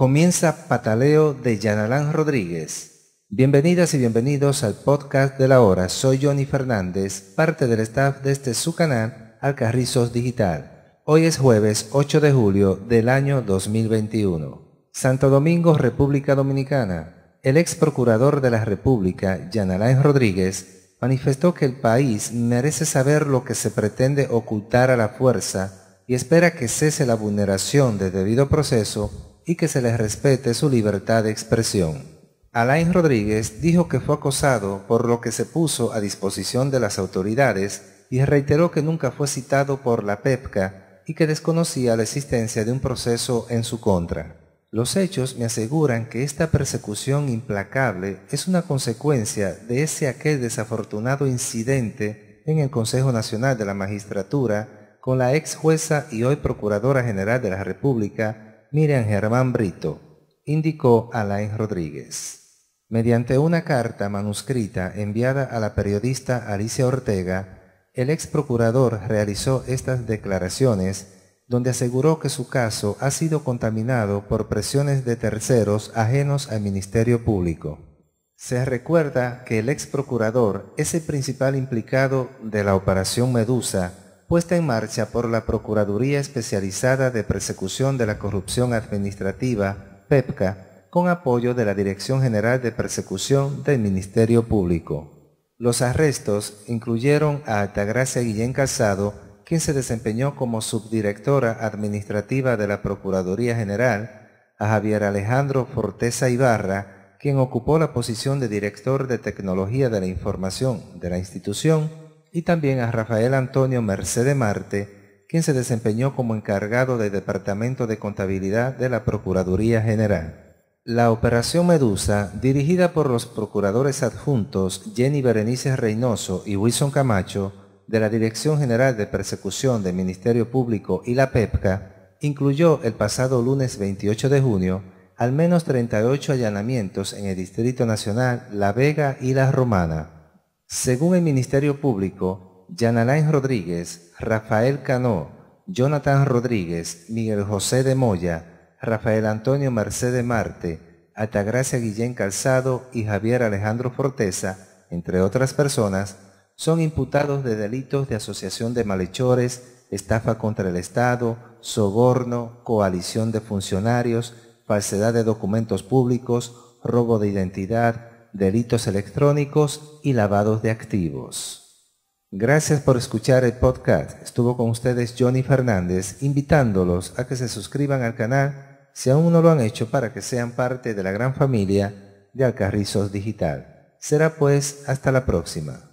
Comienza Pataleo de Yanalán Rodríguez. Bienvenidas y bienvenidos al podcast de la hora. Soy Johnny Fernández, parte del staff de este su canal Alcarrizos Digital. Hoy es jueves 8 de julio del año 2021. Santo Domingo, República Dominicana. El ex procurador de la República, Yanalán Rodríguez, manifestó que el país merece saber lo que se pretende ocultar a la fuerza y espera que cese la vulneración del debido proceso y que se les respete su libertad de expresión. Alain Rodríguez dijo que fue acosado por lo que se puso a disposición de las autoridades y reiteró que nunca fue citado por la PEPCA y que desconocía la existencia de un proceso en su contra. Los hechos me aseguran que esta persecución implacable es una consecuencia de ese aquel desafortunado incidente en el Consejo Nacional de la Magistratura con la ex jueza y hoy Procuradora General de la República, miren Germán Brito, indicó Alain Rodríguez. Mediante una carta manuscrita enviada a la periodista Alicia Ortega, el ex procurador realizó estas declaraciones donde aseguró que su caso ha sido contaminado por presiones de terceros ajenos al Ministerio Público. Se recuerda que el ex procurador es el principal implicado de la Operación Medusa, puesta en marcha por la Procuraduría Especializada de Persecución de la Corrupción Administrativa, PEPCA, con apoyo de la Dirección General de Persecución del Ministerio Público. Los arrestos incluyeron a Altagracia Guillén Calzado, quien se desempeñó como subdirectora administrativa de la Procuraduría General, a Javier Alejandro Forteza Ibarra, quien ocupó la posición de director de Tecnología de la Información de la institución, y también a Rafael Antonio Mercedes Marte, quien se desempeñó como encargado del Departamento de Contabilidad de la Procuraduría General. La Operación Medusa, dirigida por los procuradores adjuntos Jenny Berenice Reynoso y Wilson Camacho, de la Dirección General de Persecución del Ministerio Público y la PEPCA, incluyó el pasado lunes 28 de junio al menos 38 allanamientos en el Distrito Nacional, La Vega y La Romana. Según el Ministerio Público, Yanalain Rodríguez, Rafael Cano, Jonathan Rodríguez, Miguel José de Moya, Rafael Antonio Mercedes Marte, Altagracia Guillén Calzado y Javier Alejandro Forteza, entre otras personas, son imputados de delitos de asociación de malhechores, estafa contra el Estado, soborno, coalición de funcionarios, falsedad de documentos públicos, robo de identidad, delitos electrónicos y lavados de activos. Gracias por escuchar el podcast. Estuvo con ustedes Johnny Fernández invitándolos a que se suscriban al canal si aún no lo han hecho para que sean parte de la gran familia de Alcarrizos Digital. Será pues hasta la próxima.